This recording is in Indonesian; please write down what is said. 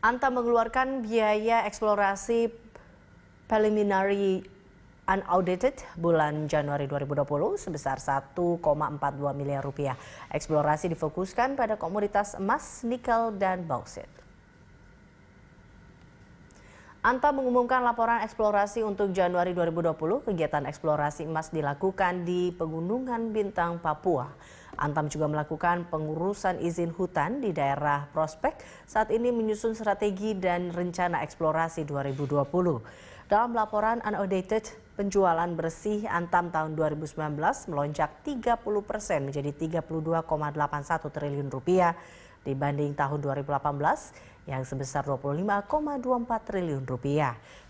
Anta mengeluarkan biaya eksplorasi preliminary unaudited bulan Januari 2020 sebesar 1,42 miliar rupiah. Eksplorasi difokuskan pada komoditas emas, nikel, dan bauksit. Anta mengumumkan laporan eksplorasi untuk Januari 2020. Kegiatan eksplorasi emas dilakukan di Pegunungan Bintang, Papua. Antam juga melakukan pengurusan izin hutan di daerah Prospek saat ini menyusun strategi dan rencana eksplorasi 2020. Dalam laporan unaudited, penjualan bersih Antam tahun 2019 melonjak 30 persen menjadi 32,81 triliun rupiah dibanding tahun 2018 yang sebesar 25,24 triliun rupiah.